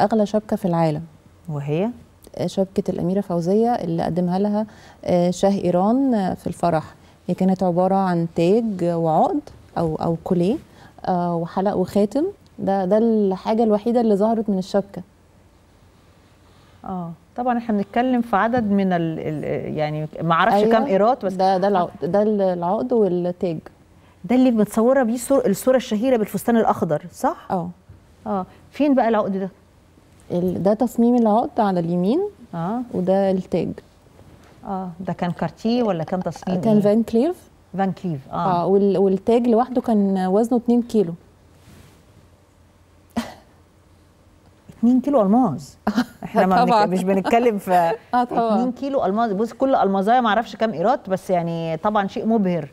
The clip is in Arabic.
اغلى شبكه في العالم وهي آه، شبكه الاميره فوزيه اللي قدمها لها آه، شاه ايران آه، في الفرح هي كانت عباره عن تاج وعقد او او كوليه وحلق وخاتم ده ده الحاجه الوحيده اللي ظهرت من الشبكه اه طبعا احنا بنتكلم في عدد من الـ الـ يعني ما اعرفش أيوة كام ايرات بس ده ده العقد ده العقد والتاج ده اللي متصوره بيه الصوره الشهيره بالفستان الاخضر صح اه اه فين بقى العقد ده ده تصميم العقد على اليمين اه وده التاج اه ده كان كارتيه ولا كان تصميم كان إيه؟ فان كليف فان كليف اه, آه وال... والتاج لوحده كان وزنه 2 كيلو 2 كيلو الماز احنا ما مش بنتكلم في 2 آه، كيلو الماز بص كل المازايه ما اعرفش كام ايراد بس يعني طبعا شيء مبهر